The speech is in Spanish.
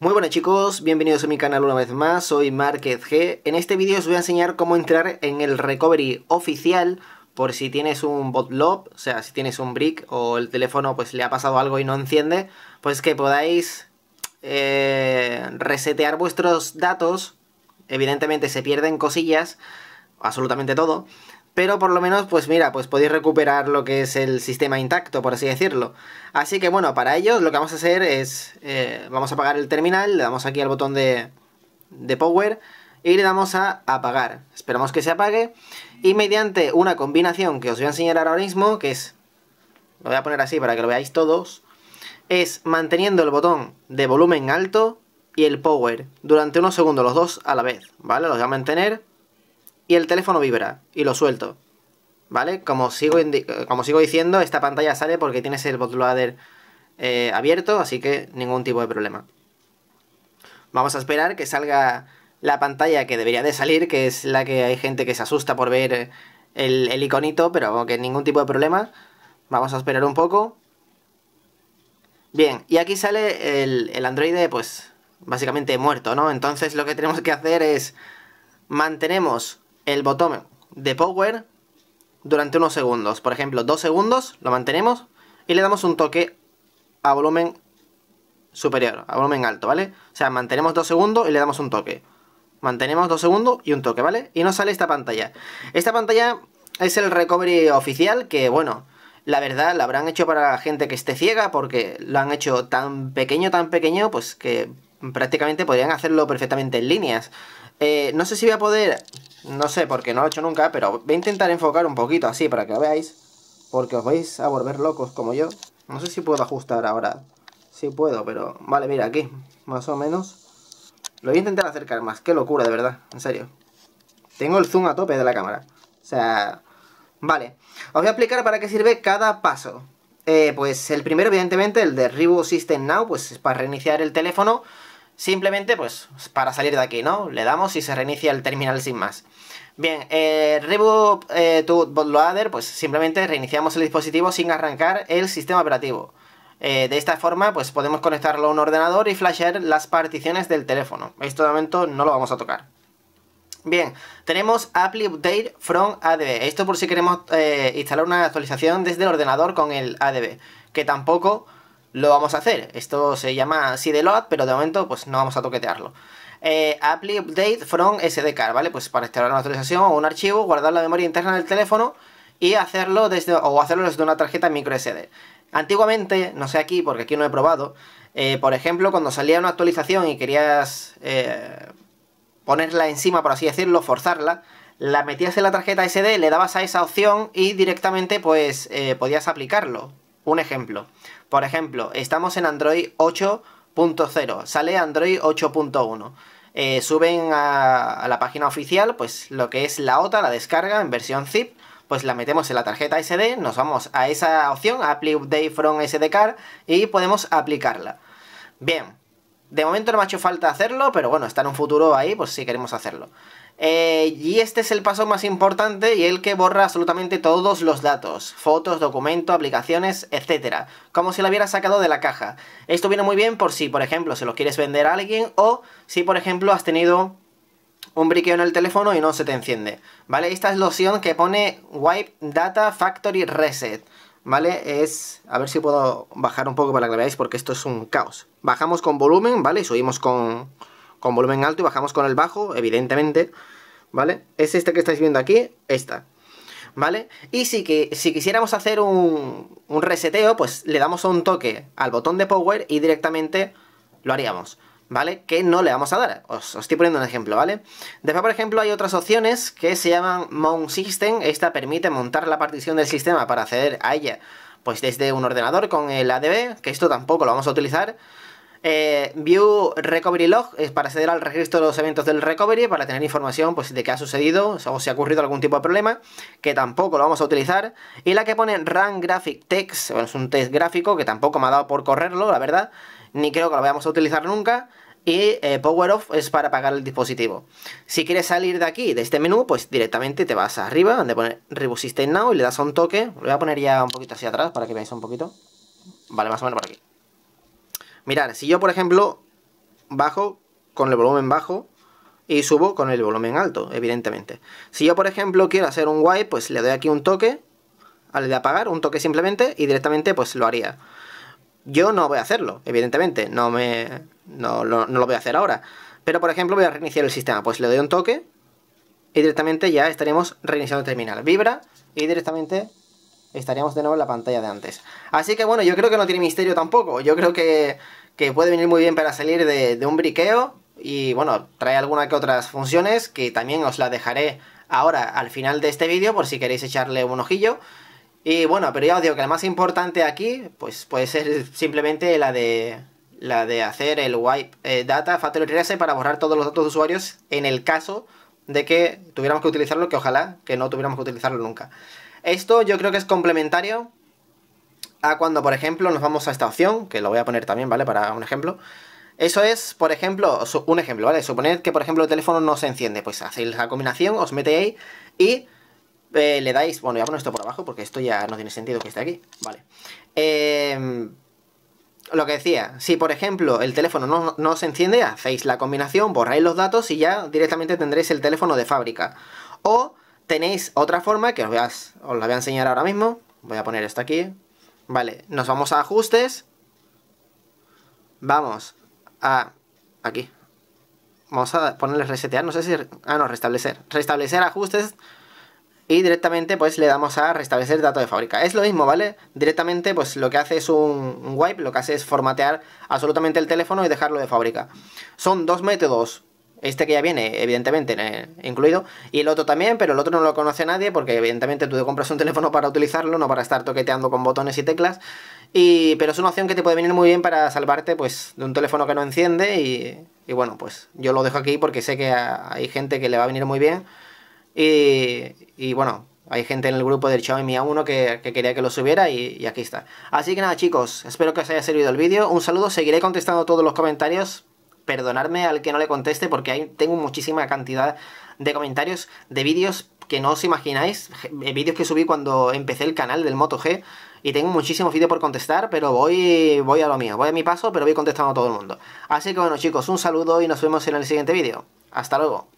Muy buenas chicos, bienvenidos a mi canal una vez más, soy Márquez G. En este vídeo os voy a enseñar cómo entrar en el recovery oficial por si tienes un botlob, o sea, si tienes un brick o el teléfono pues le ha pasado algo y no enciende, pues que podáis eh, resetear vuestros datos, evidentemente se pierden cosillas, absolutamente todo, pero por lo menos, pues mira, pues podéis recuperar lo que es el sistema intacto, por así decirlo. Así que bueno, para ello lo que vamos a hacer es, eh, vamos a apagar el terminal, le damos aquí al botón de, de Power y le damos a apagar. Esperamos que se apague y mediante una combinación que os voy a enseñar ahora mismo, que es, lo voy a poner así para que lo veáis todos, es manteniendo el botón de volumen alto y el Power durante unos segundos, los dos a la vez, ¿vale? Los voy a mantener y el teléfono vibra y lo suelto. ¿Vale? Como sigo, como sigo diciendo, esta pantalla sale porque tienes el bootloader eh, abierto, así que ningún tipo de problema. Vamos a esperar que salga la pantalla que debería de salir, que es la que hay gente que se asusta por ver eh, el, iconito, pero que ningún tipo de problema. Vamos a esperar un poco. Bien, y aquí sale el, el androide, pues, básicamente muerto, ¿no? Entonces lo que tenemos que hacer es mantenemos el botón de power durante unos segundos. Por ejemplo, dos segundos, lo mantenemos y le damos un toque a volumen superior, a volumen alto, ¿vale? O sea, mantenemos dos segundos y le damos un toque. Mantenemos dos segundos y un toque, ¿vale? Y nos sale esta pantalla. Esta pantalla es el recovery oficial que, bueno, la verdad la habrán hecho para la gente que esté ciega porque lo han hecho tan pequeño, tan pequeño, pues que prácticamente podrían hacerlo perfectamente en líneas. Eh, no sé si voy a poder, no sé, porque no lo he hecho nunca, pero voy a intentar enfocar un poquito así para que lo veáis. Porque os vais a volver locos como yo. No sé si puedo ajustar ahora. Sí puedo, pero... Vale, mira, aquí. Más o menos. Lo voy a intentar acercar más. Qué locura, de verdad. En serio. Tengo el zoom a tope de la cámara. O sea... Vale. Os voy a explicar para qué sirve cada paso. Eh, pues el primero, evidentemente, el de Reboot System Now, pues es para reiniciar el teléfono Simplemente, pues, para salir de aquí, ¿no? Le damos y se reinicia el terminal sin más. Bien, eh, Reboot eh, to Bootloader, pues simplemente reiniciamos el dispositivo sin arrancar el sistema operativo. Eh, de esta forma, pues podemos conectarlo a un ordenador y flashear las particiones del teléfono. Esto de momento no lo vamos a tocar. Bien, tenemos Apply Update from ADB. Esto por si queremos instalar una actualización desde el ordenador con el ADB, que tampoco lo vamos a hacer. Esto se llama CD-Load, pero de momento pues no vamos a toquetearlo. Eh, apply update from card ¿vale? Pues para instalar una actualización o un archivo, guardar la memoria interna del teléfono y hacerlo desde, o hacerlo desde una tarjeta micro SD. Antiguamente, no sé aquí, porque aquí no he probado, eh, por ejemplo, cuando salía una actualización y querías eh, ponerla encima, por así decirlo, forzarla, la metías en la tarjeta SD, le dabas a esa opción y directamente pues podías aplicarlo. Un ejemplo. Por ejemplo, estamos en Android 8.0, sale Android 8.1. Eh, suben a, la página oficial, pues lo que es la OTA, la descarga en versión zip, pues la metemos en la tarjeta SD, nos vamos a esa opción, Apply Update from SD Card, y podemos aplicarla. Bien, de momento no me ha hecho falta hacerlo, pero bueno, está en un futuro ahí, pues si queremos hacerlo. Eh, y este es el paso más importante y el que borra absolutamente todos los datos, fotos, documentos, aplicaciones, etc. Como si lo hubiera sacado de la caja. Esto viene muy bien por si, por ejemplo, se lo quieres vender a alguien o si, por ejemplo, has tenido un briqueo en el teléfono y no se te enciende. ¿Vale? Esta es la opción que pone Wipe Data Factory Reset. ¿Vale? Es... A ver si puedo bajar un poco para que veáis porque esto es un caos. Bajamos con volumen, ¿vale? Y subimos con con volumen alto y bajamos con el bajo, evidentemente, ¿vale? Es este que estáis viendo aquí, esta. ¿Vale? Y si, que, si quisiéramos hacer un, reseteo, pues le damos un toque al botón de power y directamente lo haríamos. ¿vale? Que no le vamos a dar. Os, estoy poniendo un ejemplo, ¿vale? Después, por ejemplo, hay otras opciones que se llaman Mount System. Esta permite montar la partición del sistema para acceder a ella pues desde un ordenador con el ADB, que esto tampoco lo vamos a utilizar. Eh, view Recovery Log es para acceder al registro de los eventos del Recovery, para tener información pues, de qué ha sucedido o si ha ocurrido algún tipo de problema, que tampoco lo vamos a utilizar. Y la que pone Run Graphic Text, es un test gráfico que tampoco me ha dado por correrlo, la verdad, ni creo que lo vayamos a utilizar nunca. Y eh, Power Off es para apagar el dispositivo. Si quieres salir de aquí, de este menú, pues directamente te vas arriba, donde pone Reboot System Now y le das un toque. Lo voy a poner ya un poquito hacia atrás para que veáis un poquito. Vale, más o menos por aquí. Mirar, si yo por ejemplo bajo con el volumen bajo y subo con el volumen alto, evidentemente. Si yo por ejemplo quiero hacer un wipe, pues le doy aquí un toque, al de apagar, un toque simplemente y directamente pues lo haría. Yo no voy a hacerlo, evidentemente, no, me, no, no lo voy a hacer ahora. Pero por ejemplo voy a reiniciar el sistema, pues le doy un toque y directamente ya estaremos reiniciando el terminal. Vibra y directamente estaríamos de nuevo en la pantalla de antes. Así que bueno, yo creo que no tiene misterio tampoco. Yo creo que, puede venir muy bien para salir de, un briqueo. Y bueno, trae alguna que otras funciones que también os las dejaré ahora al final de este vídeo por si queréis echarle un ojillo. Y bueno, pero ya os digo que la más importante aquí pues puede ser simplemente la de la de hacer el wipe eh, data factory reset para borrar todos los datos de usuarios en el caso de que tuviéramos que utilizarlo, que ojalá que no tuviéramos que utilizarlo nunca. Esto yo creo que es complementario a cuando, por ejemplo, nos vamos a esta opción, que lo voy a poner también, ¿vale? Para un ejemplo. Eso es, por ejemplo, un ejemplo, ¿vale? Suponed que, por ejemplo, el teléfono no se enciende. Pues hacéis la combinación, os metéis y eh, le dais... Bueno, voy a poner esto por abajo porque esto ya no tiene sentido que esté aquí. Vale. Em, lo que decía, si por ejemplo el teléfono no, no se enciende, hacéis la combinación, borráis los datos y ya directamente tendréis el teléfono de fábrica. O tenéis otra forma que os, la voy a enseñar ahora mismo. Voy a poner esto aquí. Vale, nos vamos a ajustes. Vamos a... aquí. Vamos a ponerle resetear, no sé si... Ah, no, restablecer. Restablecer ajustes y directamente pues le damos a restablecer dato de fábrica. Es lo mismo, ¿vale? Directamente pues lo que hace es un wipe, lo que hace es formatear absolutamente el teléfono y dejarlo de fábrica. Son dos métodos este que ya viene, evidentemente, incluido. Y el otro también, pero el otro no lo conoce nadie porque evidentemente tú te compras un teléfono para utilizarlo, no para estar toqueteando con botones y teclas. Y, pero es una opción que te puede venir muy bien para salvarte pues, de un teléfono que no enciende. Y, bueno, pues yo lo dejo aquí porque sé que hay gente que le va a venir muy bien. Y, bueno, hay gente en el grupo del Xiaomi Mi A1 que, quería que lo subiera y, aquí está. Así que nada chicos, espero que os haya servido el vídeo. Un saludo, seguiré contestando todos los comentarios perdonarme al que no le conteste porque ahí tengo muchísima cantidad de comentarios, de vídeos que no os imagináis, eh, vídeos que subí cuando empecé el canal del Moto G y tengo muchísimos vídeos por contestar, pero voy, voy a lo mío, voy a mi paso, pero voy contestando a todo el mundo. Así que bueno chicos, un saludo y nos vemos en el siguiente vídeo. Hasta luego.